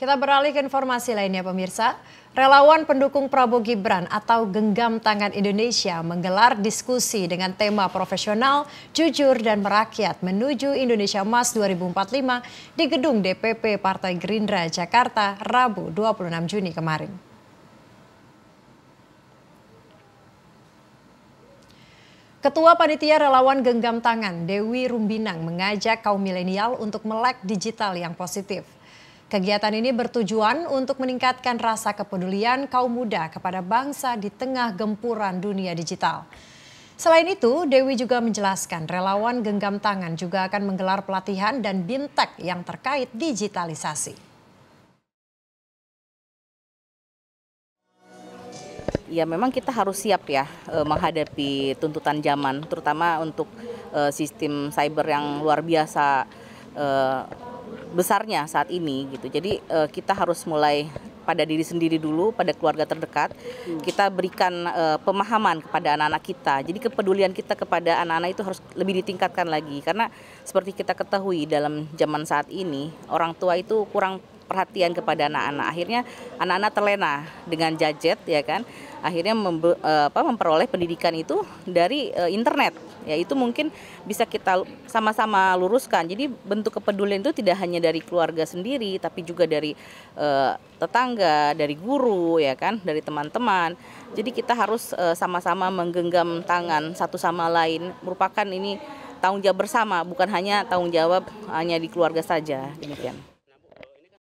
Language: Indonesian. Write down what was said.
Kita beralih ke informasi lainnya pemirsa. Relawan pendukung Prabowo Gibran atau Genggam Tangan Indonesia menggelar diskusi dengan tema profesional, jujur dan merakyat menuju Indonesia Emas 2045 di gedung DPP Partai Gerindra Jakarta Rabu 26 Juni kemarin. Ketua Panitia Relawan Genggam Tangan Dewi Rumbinang mengajak kaum milenial untuk melek digital yang positif. Kegiatan ini bertujuan untuk meningkatkan rasa kepedulian kaum muda kepada bangsa di tengah gempuran dunia digital. Selain itu, Dewi juga menjelaskan relawan genggam tangan juga akan menggelar pelatihan dan bintek yang terkait digitalisasi. Ya memang kita harus siap ya e, menghadapi tuntutan zaman, terutama untuk e, sistem cyber yang luar biasa e, besarnya saat ini gitu. Jadi uh, kita harus mulai pada diri sendiri dulu, pada keluarga terdekat. Hmm. Kita berikan uh, pemahaman kepada anak-anak kita. Jadi kepedulian kita kepada anak-anak itu harus lebih ditingkatkan lagi karena seperti kita ketahui dalam zaman saat ini orang tua itu kurang perhatian kepada anak-anak. Akhirnya anak-anak terlena dengan gadget ya kan. Akhirnya mem, eh, apa, memperoleh pendidikan itu dari uh, internet. Ya itu mungkin bisa kita sama-sama luruskan. Jadi bentuk kepedulian itu tidak hanya dari keluarga sendiri tapi juga dari uh, tetangga, dari guru ya kan, dari teman-teman. Jadi kita harus sama-sama uh, menggenggam tangan satu sama lain. Merupakan ini tanggung jawab bersama, bukan hanya tanggung jawab hanya di keluarga saja. Demikian.